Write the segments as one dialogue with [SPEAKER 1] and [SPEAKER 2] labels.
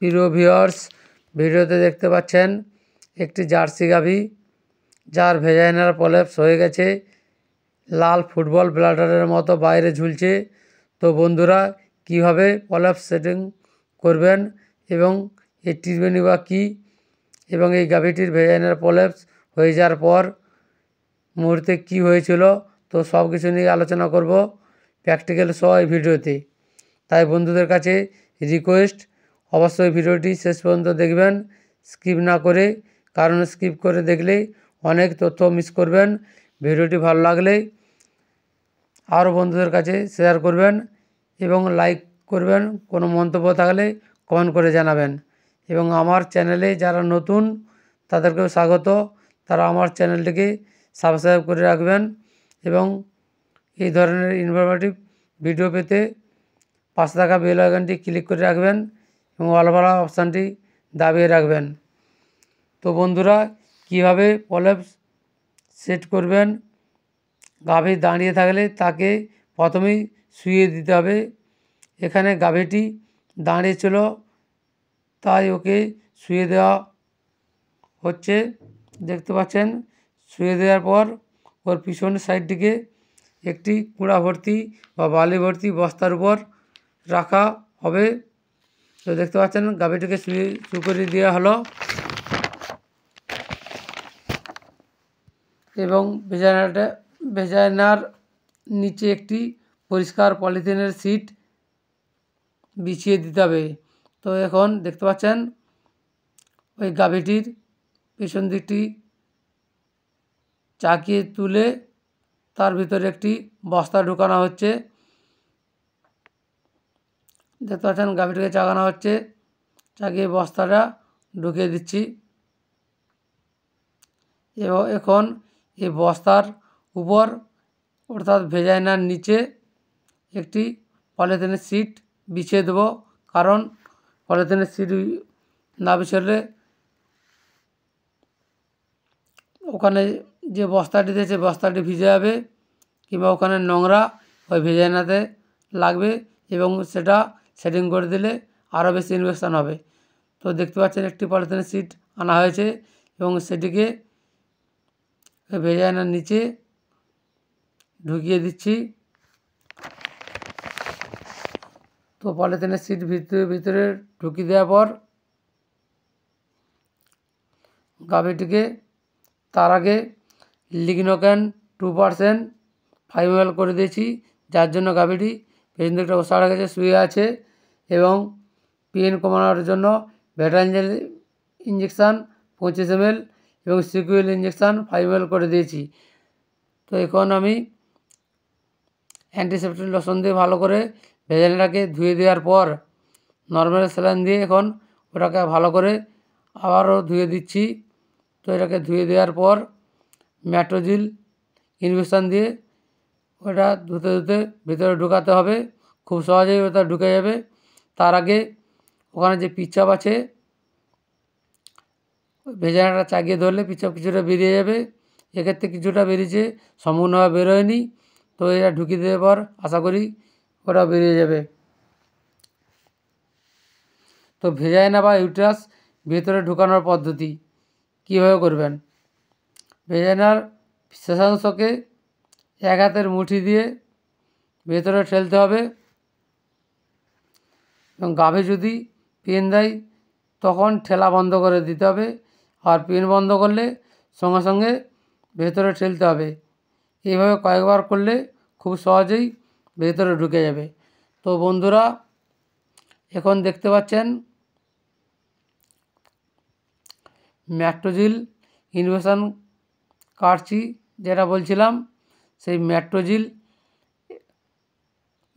[SPEAKER 1] প্রিয় ভিওর্স ভিডিওতে দেখতে পাচ্ছেন একটি জার্সি গাভি যার ভেজাইনার পলেপস হয়ে গেছে লাল ফুটবল ব্লাডারের মতো বাইরে ঝুলছে তো বন্ধুরা কিভাবে পলেপস সেটিং করবেন এবং এই ট্রিটমেন্টই বা কী এবং এই গাভিটির ভেজাইনার পলেপস হয়ে যাওয়ার পর মুহূর্তে কি হয়েছিল তো সব কিছু নিয়ে আলোচনা করব প্র্যাকটিক্যাল সহ এই ভিডিওতে তাই বন্ধুদের কাছে রিকোয়েস্ট অবশ্যই ভিডিওটি শেষ পর্যন্ত দেখবেন স্কিপ না করে কারণ স্কিপ করে দেখলে অনেক তথ্য মিস করবেন ভিডিওটি ভালো লাগলে আরও বন্ধুদের কাছে শেয়ার করবেন এবং লাইক করবেন কোনো মন্তব্য থাকলে কমেন্ট করে জানাবেন এবং আমার চ্যানেলে যারা নতুন তাদেরকেও স্বাগত তারা আমার চ্যানেলটিকে সাবস্ক্রাইব করে রাখবেন এবং এই ধরনের ইনফরমেটিভ ভিডিও পেতে পাশে থাকা বেল আইকনটি ক্লিক করে রাখবেন এবং অলবেলা অপশানটি দাবিয়ে রাখবেন তো বন্ধুরা কিভাবে পলেপস সেট করবেন গাভী দাঁড়িয়ে থাকলে তাকে প্রথমেই শুয়ে দিতে হবে এখানে গাভীটি দাঁড়িয়েছিল তাই ওকে শুয়ে দেওয়া হচ্ছে দেখতে পাচ্ছেন শুয়ে দেওয়ার পর ওর পিছনের সাইডটিকে একটি কুড়া ভর্তি বা বালি ভর্তি বস্তার উপর রাখা হবে তো দেখতে পাচ্ছেন গাভীটিকে শুয়ে শু করে দেওয়া হলো এবং ভেজানাটা ভেজানার নিচে একটি পরিষ্কার পলিথিনের সিট বিছিয়ে দিতে হবে তো এখন দেখতে পাচ্ছেন ওই গাভীটির পেছন দিকটি চাকিয়ে তুলে তার ভিতরে একটি বস্তা ঢুকানো হচ্ছে দেখতে পাচ্ছেন গাভীটিকে চাগানো হচ্ছে চাগিয়ে বস্তাটা ঢুকিয়ে দিচ্ছি এবং এখন এই বস্তার উপর অর্থাৎ ভেজাইনার নিচে একটি পলিথিনের সিট বিছিয়ে দেব কারণ পলিথিনের সিট না বিছলে ওখানে যে বস্তাটি দিয়েছে বস্তাটি ভিজে যাবে কিংবা ওখানে নোংরা ওই ভেজাইনাতে লাগবে এবং সেটা সেটিং করে দিলে আরও বেশি ইনভেস্টান হবে তো দেখতে পাচ্ছেন একটি পলিথিনের সিট আনা হয়েছে এবং সেটিকে ভেজে আনার নিচে ঢুকিয়ে দিচ্ছি তো পলিথিনের সিট ভিতরে ভিতরে ঢুকিয়ে দেওয়ার পর গাভিটিকে তার আগে লিগনোক্যান টু পারসেন্ট ফাইভ করে দিয়েছি যার জন্য গাভিটি পেছন দিকটা বসা গেছে শুয়ে আছে এবং পেন কমানোর জন্য ভ্যাটাঞ্জেল ইঞ্জেকশান পঁচিশ এম এবং সিকুয়েল ইঞ্জেকশান ফাইভ এল করে দিয়েছি তো এখন আমি অ্যান্টিসেপ্টিক লোশন দিয়ে ভালো করে ভেজালটাকে ধুয়ে দেওয়ার পর নর্মাল স্যালাইন দিয়ে এখন ওটাকে ভালো করে আবারও ধুয়ে দিচ্ছি তো এটাকে ধুয়ে দেওয়ার পর ম্যাট্রোজিল ইনভেশন দিয়ে ওটা ধুতে ধুতে ভিতরে ঢুকাতে হবে খুব সহজেই ওটা ঢুকে যাবে তার আগে ওখানে যে পিচাপ আছে বেজানাটা চাগিয়ে ধরলে পিচাপ কিছুটা বেরিয়ে যাবে এক্ষেত্রে কিছুটা বেরিয়েছে সম্পূর্ণভাবে বেরোয়নি তো এটা ঢুকিয়ে দেওয়ার পর আশা করি ওটা বেরিয়ে যাবে তো ভেজাইনা বা ইউট্রাস ভেতরে ঢুকানোর পদ্ধতি কীভাবে করবেন ভেজাইনার শেষাংশকে এক হাতের মুঠি দিয়ে ভেতরে ঠেলতে হবে এবং গাভে যদি পেন দেয় তখন ঠেলা বন্ধ করে দিতে হবে আর পেন বন্ধ করলে সঙ্গে সঙ্গে ভেতরে ঠেলতে হবে এইভাবে কয়েকবার করলে খুব সহজেই ভেতরে ঢুকে যাবে তো বন্ধুরা এখন দেখতে পাচ্ছেন ম্যাট্রোজিল ইনভেশন কাটছি যেটা বলছিলাম সেই ম্যাট্রোজিল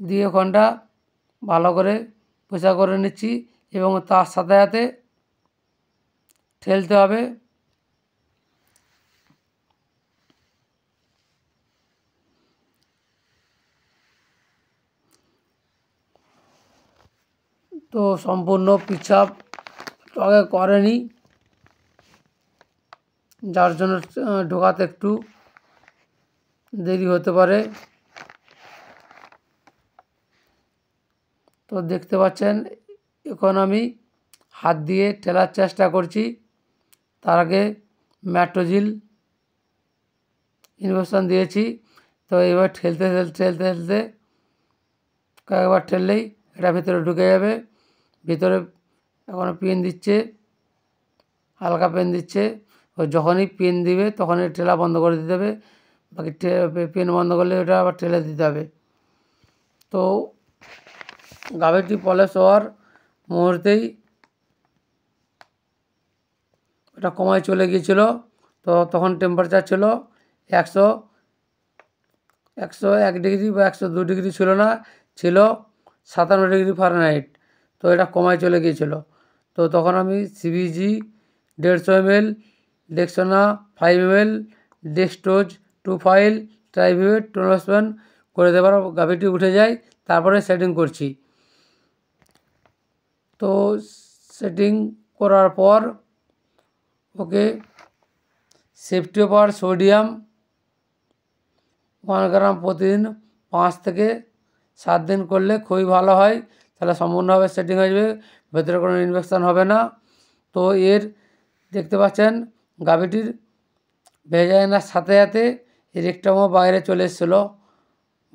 [SPEAKER 1] দিয়ে ওখানটা ভালো করে খোসা করে নিচ্ছি এবং তার সাথে সাথে ঠেলতে হবে তো সম্পূর্ণ পিছাপ টকে করেনি যার জন্য ঢোকাতে একটু দেরি হতে পারে তো দেখতে পাচ্ছেন এখন আমি হাত দিয়ে ঠেলার চেষ্টা করছি তার আগে ম্যাট্রোজিল ইনভেশন দিয়েছি তো এবার ঠেলতে ঠেলতে ঠেলতে ঠেলতে কয়েকবার ঠেললেই এটা ভিতরে ঢুকে যাবে ভিতরে এখন পেন দিচ্ছে হালকা পেন দিচ্ছে যখনই পেন দিবে তখনই ঠেলা বন্ধ করে দিতে হবে বাকি পেন বন্ধ করলে ওটা আবার ঠেলে দিতে হবে তো গাভীটি পলে শোয়ার মুহূর্তেই এটা কমায় চলে গিয়েছিল তো তখন টেম্পারেচার ছিল একশো একশো এক ডিগ্রি বা একশো দু ডিগ্রি ছিল না ছিল সাতান্ন ডিগ্রি ফারেনহাইট তো এটা কমায় চলে গিয়েছিল তো তখন আমি সিবিজি দেড়শো এম এল ডেক্সোনা ফাইভ এম এল ডেস্টোজ টু ফাইল ট্রাইভেট টোনসম্যান করে দেবার গাভীটি উঠে যায় তারপরে সেটিং করছি তো সেটিং করার পর okay ceftiofur sodium one gram প্রতিদিন পাঁচ থেকে সাত দিন করলে খুবই ভালো হয় তাহলে সম্পূর্ণভাবে সেটিং হয়ে যাবে ভেতরে কোনো ইনফেকশান হবে না তো এর দেখতে পাচ্ছেন গাভীটির ভেজাইনার সাথে সাথে রেকটামও বাইরে চলে এসেছিলো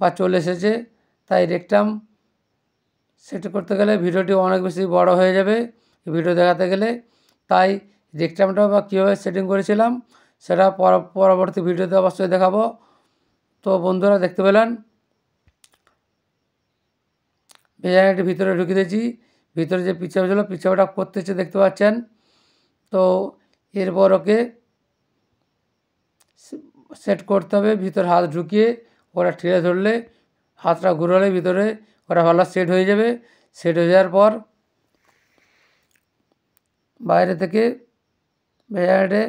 [SPEAKER 1] বা চলে এসেছে তাই রেকটাম সেটা করতে গেলে ভিডিওটি অনেক বেশি বড় হয়ে যাবে ভিডিও দেখাতে গেলে তাই রেকটামটা বা কীভাবে সেটিং করেছিলাম সেটা পরবর্তী ভিডিওতে অবশ্যই দেখাবো তো বন্ধুরা দেখতে পেলেন ভেজানিটি ভিতরে ঢুকে দিয়েছি ভিতরে যে পিছাপ ছিল পিছাপটা করতেছে দেখতে পাচ্ছেন তো এরপর ওকে সেট করতে হবে ভিতর হাত ঢুকিয়ে ওরা ঠেলে ধরলে হাতটা ঘুরালে ভিতরে ওরা ভালো সেট হয়ে যাবে সেট হয়ে যাওয়ার পর বাইরে থেকে বেজারেটে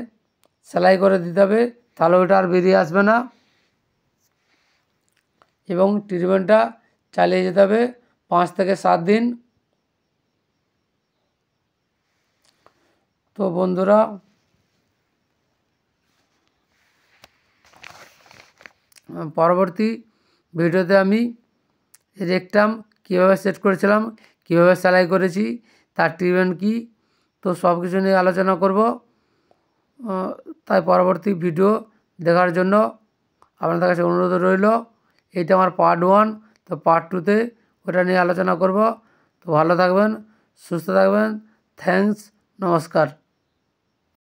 [SPEAKER 1] সেলাই করে দিতে হবে তাহলে ওটা আর বেরিয়ে আসবে না এবং ট্রিটমেন্টটা চালিয়ে যেতে হবে পাঁচ থেকে সাত দিন তো বন্ধুরা পরবর্তী ভিডিওতে আমি রেকটাম কীভাবে সেট করেছিলাম কীভাবে সেলাই করেছি তার ট্রিটমেন্ট কী তো সব কিছু নিয়ে আলোচনা করব তাই পরবর্তী ভিডিও দেখার জন্য আপনাদের কাছে অনুরোধ রইল এটা আমার পার্ট ওয়ান তো পার্ট টুতে ওটা নিয়ে আলোচনা করব তো ভালো থাকবেন সুস্থ থাকবেন থ্যাংকস নমস্কার